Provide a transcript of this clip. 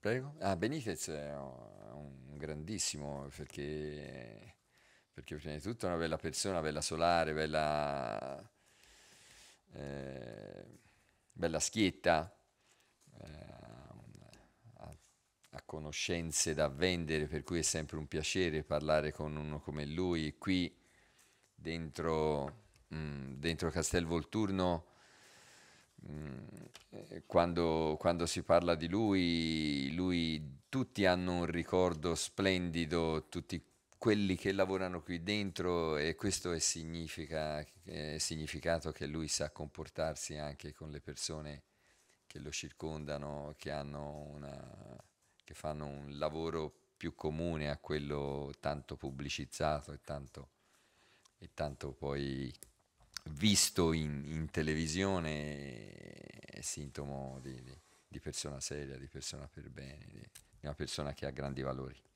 Prego? Ah, Benitez è un grandissimo perché, perché prima di tutto è una bella persona, bella solare, bella, eh, bella schietta, eh, ha, ha, conoscenze da vendere, per cui è sempre un piacere parlare con uno come lui. Qui dentro, mh, mm, dentro Castel Volturno Mm, eh, quando, quando, si parla di lui, lui, tutti hanno un ricordo splendido, tutti quelli che lavorano qui dentro e questo è, significa, è significato che lui sa comportarsi anche con le persone che lo circondano, che, una, che fanno un lavoro più comune a quello tanto pubblicizzato e tanto, e tanto poi visto in, in televisione è sintomo di, di, di, persona seria, di persona per bene, di una persona che ha grandi valori.